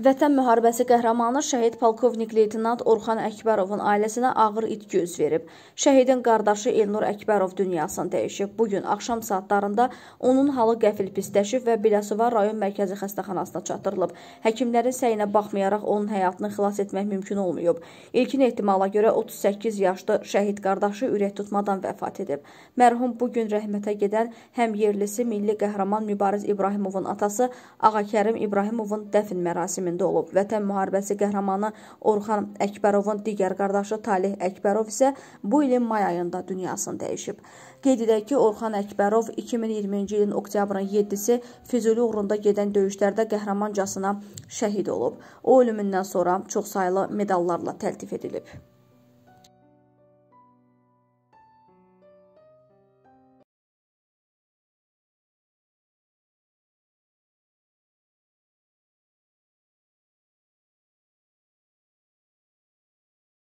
Vətən müharibəsi qəhrəmanı şəhid polkovnik leytenant Orxan Əkbərovun ailəsinə ağır itki üz verib. Şəhidin qardaşı Elnur Əkbərov dünyasını dəyişib. Bu gün axşam saatlarında onun halı qəfil pisləşib və Biləsuva rayon mərkəzi xəstəxanasına çatdırılıb. Həkimlərin səyinə baxmayaraq onun həyatını xilas etmək mümkün olmayıb. İlkin ehtimala görə 38 yaşlı şəhid qardaşı ürək tutmadan vəfat edib. Mərhum bu gün rəhmətə gedən həm yerlisi milli qəhrəman Mübariz İbrahimovun atası Ağakərim İbrahimovun dəfn mərasimi mərasimində olub. Vətən müharibəsi qəhrəmanı Orxan Əkbərovun digər qardaşı Talih Əkbərov isə bu ilin may ayında dünyasını dəyişib. Qeyd edək ki, Orxan Əkbərov 2020-ci ilin oktyabrın 7-si Füzuli uğrunda gedən döyüşlərdə qəhrəmancasına şəhid olub. O ölümündən sonra çoxsaylı medallarla təltif edilib.